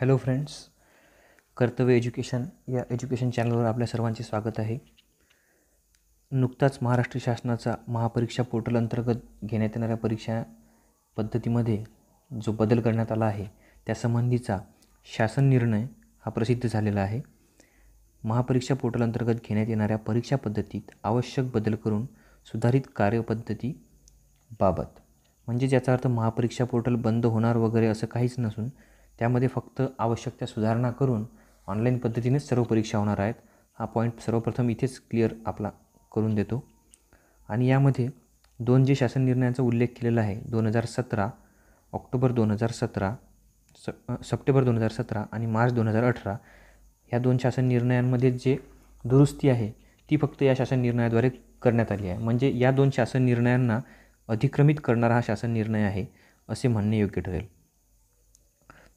hello friends Kartavya education या education चॅनलवर आपल्या सर्वांचे स्वागत आहे नुकताच महाराष्ट्र शासनाचा महापरीक्षा पोर्टल अंतर्गत घेण्यात येणाऱ्या परीक्षा पद्धतीमध्ये जो बदल करण्यात आला आहे त्यासंबंधीचा शासन निर्णय हा प्रसिद्ध झालेला आहे महापरीक्षा पोर्टल अंतर्गत घेण्यात येणाऱ्या परीक्षा पद्धतीत आवश्यक बदल करून सुधारित कार्यपद्धती बाबत म्हणजे ज्याचा अर्थ महापरीक्षा पोर्टल बंद होणार वगैरे असं काहीच नसून त्यामध्ये फक्त आवश्यक त्या सुधारणा करून ऑनलाईन पद्धतीनेच सर्व परीक्षा होणार आहेत हा पॉईंट सर्वप्रथम इथेच क्लिअर आपला करून देतो आणि यामध्ये दोन जे शासन निर्णयाचा उल्लेख केलेला आहे दोन हजार सतरा ऑक्टोबर दोन हजार सतरा स सप्टेंबर दोन हजार सतरा आणि मार्च दोन हजार अठरा ह्या दोन शासन निर्णयांमध्ये जे दुरुस्ती आहे ती फक्त या शासन निर्णयाद्वारे करण्यात आली आहे म्हणजे या दोन शासन निर्णयांना अधिक्रमित करणारा हा शासन निर्णय आहे असे म्हणणे योग्य ठरेल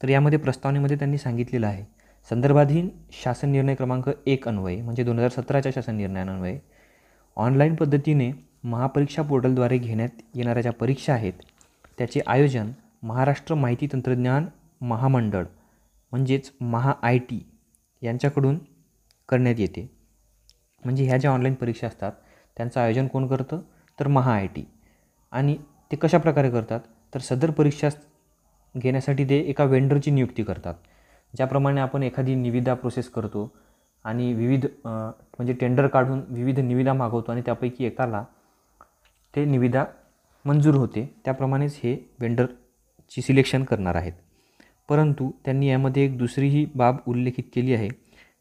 तर यामध्ये प्रस्तावनेमध्ये त्यांनी सांगितलेलं आहे संदर्भाधीन शासन निर्णय क्रमांक एक अन्वये म्हणजे दोन हजार सतराच्या शासन निर्णयान्वये ऑनलाईन पद्धतीने महापरीक्षा पोर्टलद्वारे घेण्यात येणाऱ्या ज्या परीक्षा आहेत त्याचे आयोजन महाराष्ट्र माहिती तंत्रज्ञान महामंडळ म्हणजेच महा आय टी यांच्याकडून करण्यात येते म्हणजे ह्या ज्या ऑनलाईन परीक्षा असतात त्यांचं आयोजन कोण करतं तर महा आय टी आणि ते कशाप्रकारे करतात तर सदर परीक्षा घेण्यासाठी ते एका वेंडरची नियुक्ती करतात ज्याप्रमाणे आपण एखादी निविदा प्रोसेस करतो आणि विविध म्हणजे टेंडर काढून विविध निविदा मागवतो आणि त्यापैकी एकाला ते निविदा मंजूर होते त्याप्रमाणेच हे वेंडरची सिलेक्शन करणार आहेत परंतु त्यांनी यामध्ये एक दुसरीही बाब उल्लेखित केली आहे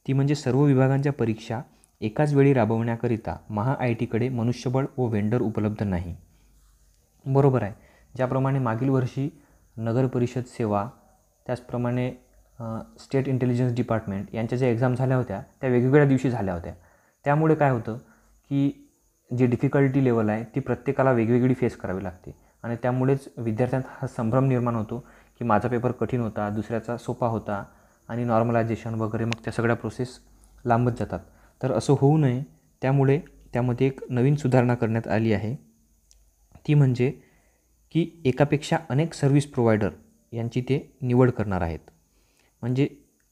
ती म्हणजे सर्व विभागांच्या परीक्षा एकाच वेळी राबवण्याकरिता महा आय टीकडे मनुष्यबळ व वेंडर उपलब्ध नाही बरोबर आहे ज्याप्रमाणे मागील वर्षी नगरपरिषद सेवा त्याचप्रमाणे स्टेट इंटेलिजन्स डिपार्टमेंट यांच्या ज्या एक्झाम झाल्या होत्या त्या वेगवेगळ्या दिवशी झाल्या होत्या त्यामुळे काय होतं की जी डिफिकल्टी लेवल आहे ती प्रत्येकाला वेगवेगळी फेस करावी लागते आणि त्यामुळेच विद्यार्थ्यांत हा संभ्रम निर्माण होतो की माझा पेपर कठीण होता दुसऱ्याचा सोपा होता आणि नॉर्मलायझेशन वगैरे मग त्या सगळ्या प्रोसेस लांबत जातात तर असं होऊ नये त्यामुळे त्यामध्ये एक नवीन सुधारणा करण्यात आली आहे ती म्हणजे की एकापेक्षा अनेक सर्व्हिस प्रोव्हायडर यांची ते निवड करणार आहेत म्हणजे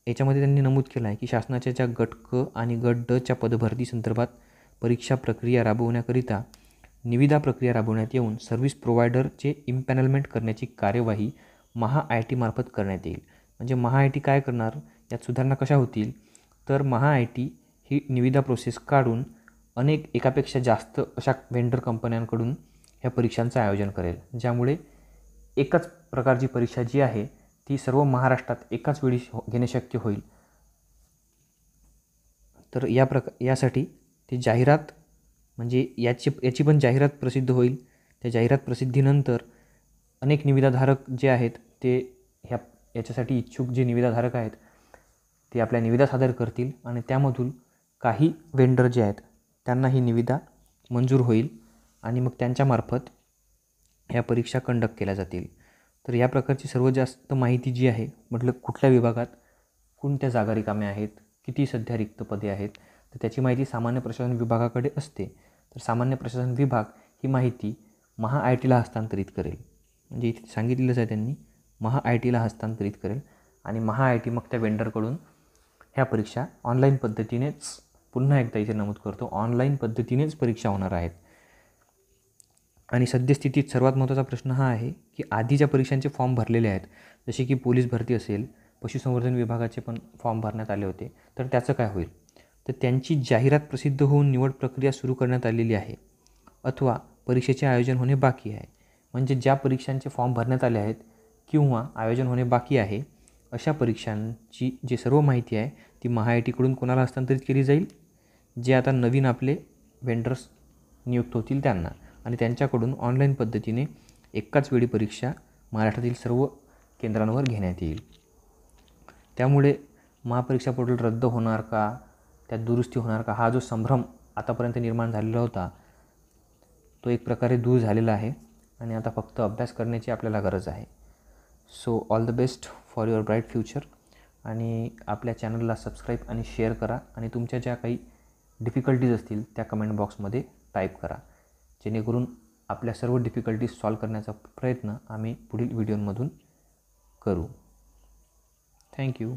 याच्यामध्ये त्यांनी नमूद केलं आहे की शासनाच्या ज्या गट क आणि गट डच्या पदभरती संदर्भात परीक्षा प्रक्रिया राबवण्याकरिता निविदा प्रक्रिया राबवण्यात येऊन सर्व्हिस प्रोव्हायडरचे इम्पॅनलमेंट करण्याची कार्यवाही महा आय टीमार्फत करण्यात येईल म्हणजे महा आय टी काय करणार यात सुधारणा कशा होतील तर महा आय टी ही निविदा प्रोसेस काढून अनेक एकापेक्षा जास्त अशा व्हेंडर कंपन्यांकडून ह्या परीक्षांचं आयोजन करेल ज्यामुळे एकाच प्रकारची परीक्षा जी आहे ती सर्व महाराष्ट्रात एकाच वेळी हो, घेणे शक्य होईल तर या प्रका यासाठी ती जाहिरात म्हणजे याची याची पण जाहिरात प्रसिद्ध होईल त्या जाहिरात प्रसिद्धीनंतर अनेक निविदाधारक जे आहेत ते ह्या याच्यासाठी इच्छुक जे निविदाधारक आहेत ते आपल्या निविदा सादर करतील आणि त्यामधून काही वेंडर जे आहेत त्यांना ही निविदा मंजूर होईल आणि मग त्यांच्यामार्फत या परीक्षा कंडक्ट केल्या जातील तर या प्रकारची सर्वात जास्त माहिती जी आहे म्हटलं कुठल्या विभागात कोणत्या जागा रिकाम्या आहेत किती सध्या रिक्त पदे आहेत तर त्याची माहिती सामान्य प्रशासन विभागाकडे असते तर सामान्य प्रशासन विभाग ही माहिती महा आय टीला हस्तांतरित करेल म्हणजे इथे सांगितलेलंच आहे त्यांनी महा आय टीला हस्तांतरित करेल आणि महा आय टी मग त्या वेंडरकडून ह्या परीक्षा ऑनलाईन पद्धतीनेच पुन्हा एकदा इथे नमूद करतो ऑनलाईन पद्धतीनेच परीक्षा होणार आहेत आणि सद्यस्थितीत सर्वात महत्त्वाचा प्रश्न हा आहे की आधीच्या परीक्षांचे फॉर्म भरलेले आहेत जसे की पोलीस भरती असेल पशुसंवर्धन विभागाचे पण फॉर्म भरण्यात आले होते तर त्याचं काय होईल तर त्यांची जाहिरात प्रसिद्ध होऊन निवड प्रक्रिया सुरू करण्यात आलेली आहे अथवा परीक्षेचे आयोजन होणे बाकी आहे म्हणजे ज्या परीक्षांचे फॉर्म भरण्यात आले आहेत किंवा आयोजन होणे बाकी आहे अशा परीक्षांची जी सर्व माहिती आहे ती महा आय टीकडून कोणाला हस्तांतरित केली जाईल जे आता नवीन आपले वेंडर्स नियुक्त होतील त्यांना आणि त्यांच्याकडून ऑनलाईन पद्धतीने एकाच वेळी परीक्षा महाराष्ट्रातील सर्व केंद्रांवर घेण्यात येईल त्यामुळे महापरीक्षा पोर्टल रद्द होणार का त्यात दुरुस्ती होणार का हा जो संभ्रम आतापर्यंत निर्माण झालेला होता तो एक प्रकारे दूर झालेला आहे आणि आता फक्त अभ्यास करण्याची आपल्याला गरज आहे so all the best for your bright future आणि आपल्या चॅनलला सबस्क्राईब आणि शेअर करा आणि तुमच्या ज्या काही डिफिकल्टीज असतील त्या कमेंट बॉक्समध्ये टाईप करा जेणेकरून आपल्या सर्व डिफिकल्टीज सॉल्व करण्याचा प्रयत्न आम्ही पुढील व्हिडिओमधून करू थँक्यू